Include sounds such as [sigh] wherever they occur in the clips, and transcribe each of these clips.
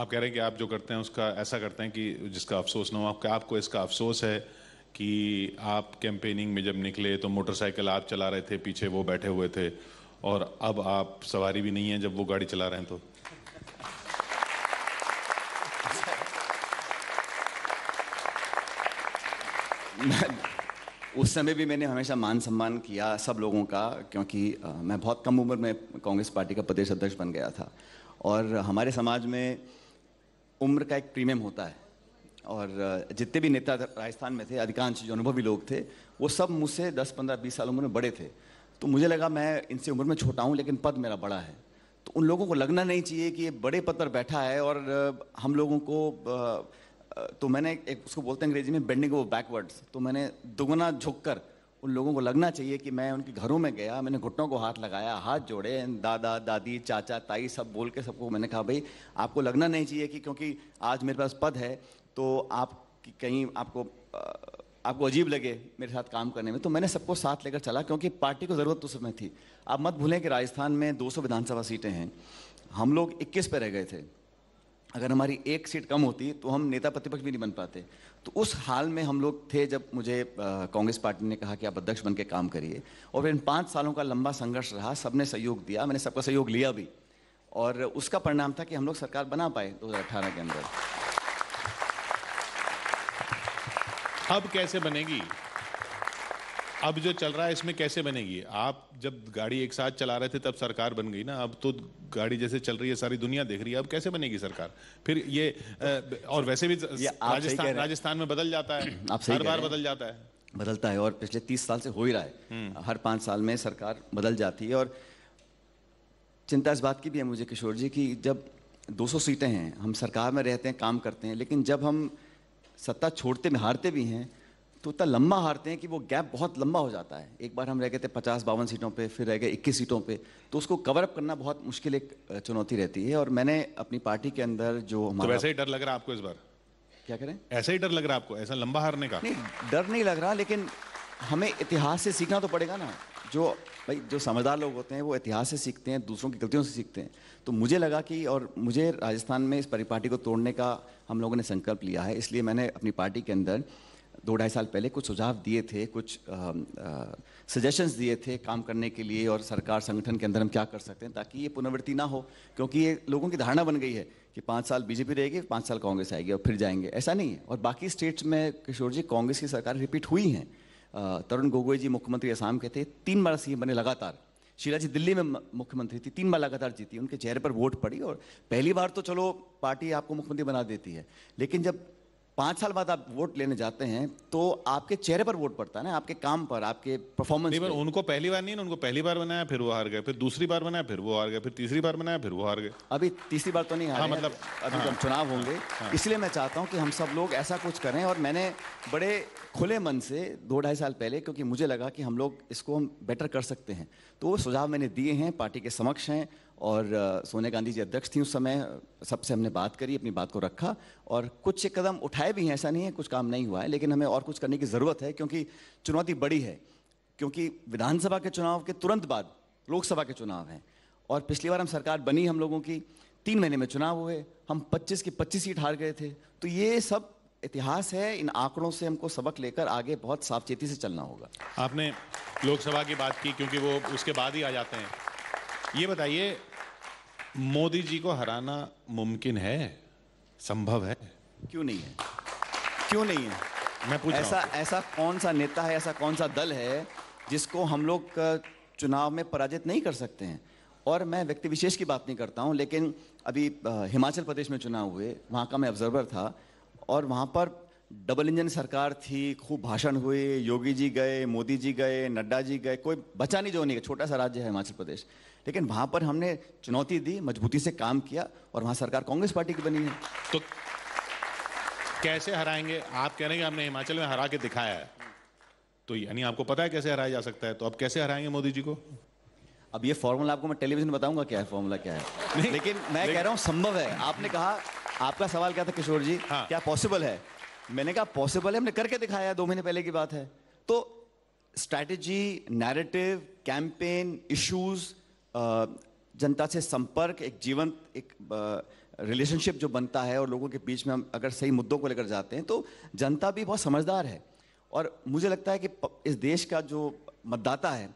आप कह रहे हैं कि आप जो करते हैं उसका ऐसा करते हैं कि जिसका अफसोस ना हो आपका आपको इसका अफसोस है कि आप कैंपेनिंग में जब निकले तो मोटरसाइकिल आप चला रहे थे पीछे वो बैठे हुए थे और अब आप सवारी भी नहीं है जब वो गाड़ी चला रहे हैं तो उस समय भी मैंने हमेशा मान सम्मान किया सब लोगों का क्योंकि मैं बहुत कम उम्र में कांग्रेस पार्टी का प्रदेश अध्यक्ष बन गया था और हमारे समाज में उम्र का एक प्रीमियम होता है और जितने भी नेता राजस्थान में थे अधिकांश जो अनुभवी लोग थे वो सब मुझसे 10-15 20 साल उम्र में बड़े थे तो मुझे लगा मैं इनसे उम्र में छोटा हूँ लेकिन पद मेरा बड़ा है तो उन लोगों को लगना नहीं चाहिए कि ये बड़े पद पर बैठा है और हम लोगों को तो मैंने एक उसको बोलते हैं अंग्रेजी में बेंडिंग वो बैकवर्ड्स तो मैंने दुगुना झुक कर उन लोगों को लगना चाहिए कि मैं उनके घरों में गया मैंने घुटनों को हाथ लगाया हाथ जोड़े दादा दादी चाचा ताई सब बोल के सबको मैंने कहा भाई आपको लगना नहीं चाहिए कि क्योंकि आज मेरे पास पद है तो आप कहीं आपको आपको अजीब लगे मेरे साथ काम करने में तो मैंने सबको साथ लेकर चला क्योंकि पार्टी को ज़रूरत तो उस समय थी आप मत भूलें कि राजस्थान में दो विधानसभा सीटें हैं हम लोग इक्कीस पे रह गए थे अगर हमारी एक सीट कम होती तो हम नेता प्रतिपक्ष भी नहीं बन पाते तो उस हाल में हम लोग थे जब मुझे कांग्रेस पार्टी ने कहा कि आप अध्यक्ष बन के काम करिए और फिर इन पाँच सालों का लंबा संघर्ष रहा सबने सहयोग दिया मैंने सबका सहयोग लिया भी और उसका परिणाम था कि हम लोग सरकार बना पाए दो के अंदर अब कैसे बनेगी अब जो चल रहा है इसमें कैसे बनेगी आप जब गाड़ी एक साथ चला रहे थे तब सरकार बन गई ना अब तो गाड़ी जैसे चल रही है सारी दुनिया देख रही है अब कैसे बनेगी सरकार फिर ये और वैसे भी राजस्थान राजस्थान में बदल जाता है [clears throat] हर बार बदल जाता है बदलता है और पिछले तीस साल से हो ही रहा है हम्म। हर पाँच साल में सरकार बदल जाती है और चिंता इस बात की भी है मुझे किशोर जी कि जब 200 सीटें हैं हम सरकार में रहते हैं काम करते हैं लेकिन जब हम सत्ता छोड़ते में हारते भी हैं तो इतना लंबा हारते हैं कि वो गैप बहुत लंबा हो जाता है एक बार हम रह गए थे पचास बावन सीटों पे फिर रह गए इक्कीस सीटों पे तो उसको कवर अप करना बहुत मुश्किल एक चुनौती रहती है और मैंने अपनी पार्टी के अंदर जो तो हमारा तो वैसे ही डर लग रहा है आपको इस बार क्या करें ऐसा ही डर लग रहा है आपको ऐसा लंबा हारने का नहीं डर नहीं लग रहा लेकिन हमें इतिहास से सीखना तो पड़ेगा ना जो भाई जो समझदार लोग होते हैं वो इतिहास से सीखते हैं दूसरों की गलतियों से सीखते हैं तो मुझे लगा कि और मुझे राजस्थान में इस परिपाटी को तोड़ने का हम लोगों ने संकल्प लिया है इसलिए मैंने अपनी पार्टी के अंदर दो ढाई साल पहले कुछ सुझाव दिए थे कुछ सजेशंस दिए थे काम करने के लिए और सरकार संगठन के अंदर हम क्या कर सकते हैं ताकि ये पुनर्वृत्ति ना हो क्योंकि ये लोगों की धारणा बन गई है कि पाँच साल बीजेपी रहेगी पाँच साल कांग्रेस आएगी और फिर जाएंगे ऐसा नहीं है और बाकी स्टेट्स में किशोर जी कांग्रेस की सरकार रिपीट हुई हैं तरुण गोगोई जी मुख्यमंत्री आसाम के थे तीन बार सीएम बने लगातार शीला जी दिल्ली में मुख्यमंत्री थी तीन बार लगातार जीती उनके चेहरे पर वोट पड़ी और पहली बार तो चलो पार्टी आपको मुख्यमंत्री बना देती है लेकिन जब पांच साल बाद आप वोट लेने जाते हैं तो आपके चेहरे पर वोट पड़ता है ना आपके काम पर आपके परफॉर्मेंस पर उनको पहली बार नहीं उनको पहली बार बनाया फिर वो हार गए फिर दूसरी बार बनाया फिर वो हार गए फिर तीसरी बार बनाया फिर वो हार गए अभी तीसरी बार तो नहीं हार हाँ, मतलब अभी तो हाँ, चुनाव हाँ, होंगे हाँ, इसलिए मैं चाहता हूँ कि हम सब लोग ऐसा कुछ करें और मैंने बड़े खुले मन से दो ढाई साल पहले क्योंकि मुझे लगा कि हम लोग इसको हम बेटर कर सकते हैं तो वो सुझाव मैंने दिए हैं पार्टी के समक्ष हैं और सोनिया गांधी जी अध्यक्ष थी उस समय सबसे हमने बात करी अपनी बात को रखा और कुछ एक कदम उठाए भी हैं ऐसा नहीं है कुछ काम नहीं हुआ है लेकिन हमें और कुछ करने की ज़रूरत है क्योंकि चुनौती बड़ी है क्योंकि विधानसभा के चुनाव के तुरंत बाद लोकसभा के चुनाव हैं और पिछली बार हम सरकार बनी हम लोगों की तीन महीने में चुनाव हुए हम 25 की 25 सीट हार गए थे तो ये सब इतिहास है इन आंकड़ों से हमको सबक लेकर आगे बहुत सावचेती से चलना होगा आपने लोकसभा की बात की क्योंकि वो उसके बाद ही आ जाते हैं ये बताइए मोदी जी को हराना मुमकिन है संभव है क्यों नहीं है क्यों नहीं है मैं पूछ ऐसा ऐसा कौन सा नेता है ऐसा कौन सा दल है जिसको हम लोग चुनाव में पराजित नहीं कर सकते हैं और मैं व्यक्ति विशेष की बात नहीं करता हूँ लेकिन अभी हिमाचल प्रदेश में चुनाव हुए वहाँ का मैं ऑब्जर्वर था और वहाँ पर डबल इंजन सरकार थी खूब भाषण हुए योगी जी गए मोदी जी गए नड्डा जी गए कोई बचा नहीं जो नहीं छोटा सा राज्य है हिमाचल प्रदेश लेकिन वहां पर हमने चुनौती दी मजबूती से काम किया और वहां सरकार कांग्रेस पार्टी की बनी है तो कैसे हराएंगे आप कह रहे हैं हमने हिमाचल में हरा के दिखाया है तो यानी आपको पता है कैसे हराया जा सकता है तो अब कैसे हराएंगे मोदी जी को अब ये फॉर्मूला आपको मैं टेलीविजन बताऊंगा क्या है फॉर्मूला क्या है लेकिन मैं कह रहा हूँ संभव है आपने कहा आपका सवाल क्या था किशोर जी हाँ। क्या पॉसिबल है मैंने कहा पॉसिबल है हमने करके दिखाया दो महीने पहले की बात है तो स्ट्रैटेजी नैरेटिव कैंपेन इश्यूज जनता से संपर्क एक जीवन एक रिलेशनशिप जो बनता है और लोगों के बीच में हम अगर सही मुद्दों को लेकर जाते हैं तो जनता भी बहुत समझदार है और मुझे लगता है कि इस देश का जो मतदाता है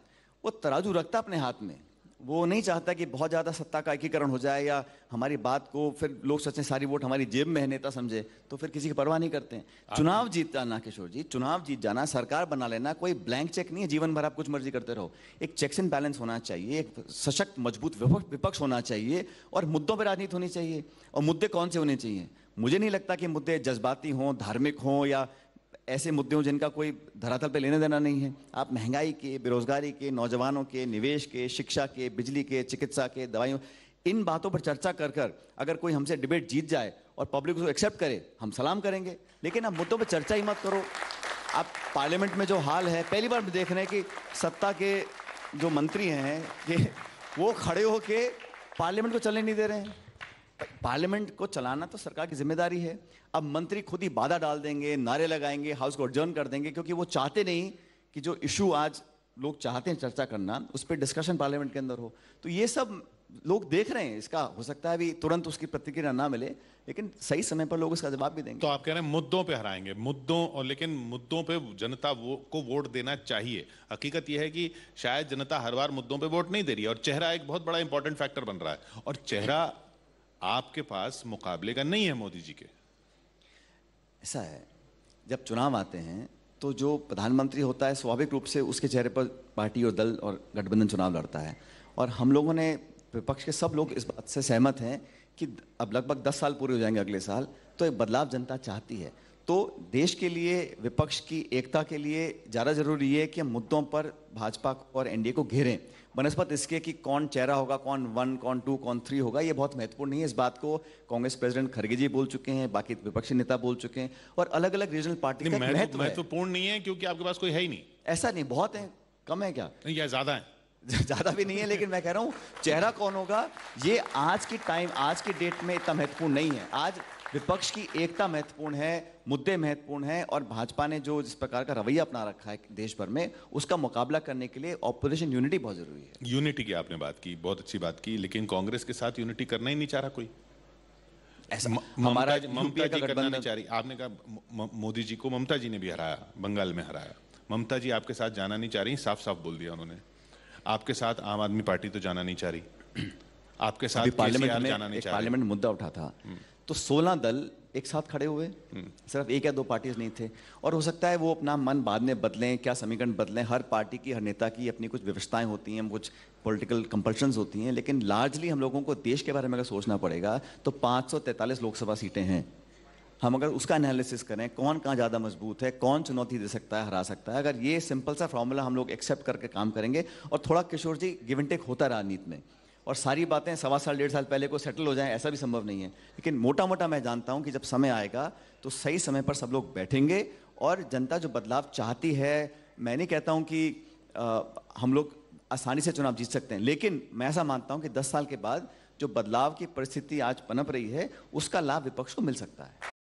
वो तराजू रखता अपने हाथ में वो नहीं चाहता कि बहुत ज़्यादा सत्ता का एकीकरण हो जाए या हमारी बात को फिर लोग सोचें सारी वोट हमारी जेब में है नेता समझे तो फिर किसी की परवाह नहीं करते हैं चुनाव जीत जाना किशोर जी चुनाव जीत जाना सरकार बना लेना कोई ब्लैंक चेक नहीं है जीवन भर आप कुछ मर्जी करते रहो एक चेक्स एंड बैलेंस होना चाहिए एक सशक्त मजबूत विपक्ष होना चाहिए और मुद्दों पर राजनीति होनी चाहिए और मुद्दे कौन से होने चाहिए मुझे नहीं लगता कि मुद्दे जज्बाती हों धार्मिक हों या ऐसे मुद्दे हों जिनका कोई धरातल पर लेने देना नहीं है आप महंगाई के बेरोजगारी के नौजवानों के निवेश के शिक्षा के बिजली के चिकित्सा के दवाइयों इन बातों पर चर्चा कर कर अगर कोई हमसे डिबेट जीत जाए और पब्लिक उसको एक्सेप्ट करे हम सलाम करेंगे लेकिन आप मुद्दों पर चर्चा ही मत करो आप पार्लियामेंट में जो हाल है पहली बार देख रहे हैं कि सत्ता के जो मंत्री हैं ये वो खड़े होके पार्लियामेंट को चलने नहीं दे रहे हैं पार्लियामेंट को चलाना तो सरकार की जिम्मेदारी है अब मंत्री खुद ही बाधा डाल देंगे नारे लगाएंगे हाउस को अर्जर्न कर देंगे क्योंकि वो चाहते नहीं कि जो इशू आज लोग चाहते हैं चर्चा करना उस पर डिस्कशन पार्लियामेंट के अंदर हो तो ये सब लोग देख रहे हैं इसका हो सकता है अभी तुरंत उसकी प्रतिक्रिया ना मिले लेकिन सही समय पर लोग इसका जवाब भी देंगे तो आप कह रहे हैं मुद्दों पे हराएंगे मुद्दों और लेकिन मुद्दों पे जनता वो को वोट देना चाहिए हकीकत यह है कि शायद जनता हर बार मुद्दों पे वोट नहीं दे रही है और चेहरा एक बहुत बड़ा इंपॉर्टेंट फैक्टर बन रहा है और चेहरा आपके पास मुकाबले का नहीं है मोदी जी के ऐसा है जब चुनाव आते हैं तो जो प्रधानमंत्री होता है स्वाभाविक रूप से उसके चेहरे पर पार्टी और दल और गठबंधन चुनाव लड़ता है और हम लोगों ने विपक्ष के सब लोग इस बात से सहमत हैं कि अब लगभग दस साल पूरे हो जाएंगे अगले साल तो एक बदलाव जनता चाहती है तो देश के लिए विपक्ष की एकता के लिए ज़्यादा जरूरी है कि हम मुद्दों पर भाजपा और एनडीए को घेरें बनस्पत इसके कि कौन चेहरा होगा कौन वन कौन टू कौन थ्री होगा ये बहुत महत्वपूर्ण नहीं है इस बात को कांग्रेस प्रेसिडेंट खड़गे जी बोल चुके हैं बाकी विपक्षी नेता बोल चुके हैं और अलग अलग रीजनल पार्टी महत्वपूर्ण नहीं है क्योंकि आपके पास कोई है ही नहीं ऐसा नहीं बहुत है कम है क्या ज्यादा है [laughs] ज़्यादा भी नहीं है लेकिन मैं कह रहा हूँ चेहरा कौन होगा ये आज की टाइम आज की डेट में इतना महत्वपूर्ण नहीं है आज विपक्ष की एकता महत्वपूर्ण है मुद्दे महत्वपूर्ण हैं और भाजपा ने जो जिस प्रकार का रवैया अपना रखा है देश भर में उसका मुकाबला करने के लिए ऑपोजिशन यूनिटी बहुत जरूरी है यूनिटी की आपने बात की बहुत अच्छी बात की लेकिन कांग्रेस के साथ यूनिटी करना ही नहीं चाह रहा कोई ऐसा हमारा ममता जी करना नहीं चाह रही आपने कहा मोदी जी को ममता जी ने भी हराया बंगाल में हराया ममता जी आपके साथ जाना नहीं चाह रही साफ साफ बोल दिया उन्होंने आपके साथ आम आदमी पार्टी तो जाना नहीं चाह रही [clears throat] आपके साथ पार्लियामेंट में जाना नहीं पार्लियामेंट मुद्दा उठा था हम्म। तो सोलह दल एक साथ खड़े हुए हम्म। सिर्फ एक या दो पार्टीज नहीं थे और हो सकता है वो अपना मन बाद में बदलें क्या समीकरण बदलें हर पार्टी की हर नेता की अपनी कुछ व्यवस्थाएं होती हैं कुछ पॉलिटिकल कंपल्शन होती हैं लेकिन लार्जली हम लोगों को देश के बारे में अगर सोचना पड़ेगा तो 543 लोकसभा सीटें हैं हम अगर उसका एनालिसिस करें कौन कहाँ ज़्यादा मजबूत है कौन चुनौती दे सकता है हरा सकता है अगर ये सिंपल सा फॉर्मूला हम लोग एक्सेप्ट करके काम करेंगे और थोड़ा Kishore ji give and take होता रहा नीत में और सारी बातें सवा साल डेढ़ साल पहले को सेटल हो जाए ऐसा भी संभव नहीं है लेकिन मोटा मोटा मैं जानता हूँ कि जब समय आएगा तो सही समय पर सब लोग बैठेंगे और जनता जो बदलाव चाहती है मैं नहीं कहता हूँ कि आ, हम लोग आसानी से चुनाव जीत सकते हैं लेकिन मैं ऐसा मानता हूँ कि दस साल के बाद जो बदलाव की परिस्थिति आज पनप रही है उसका लाभ विपक्ष को मिल सकता है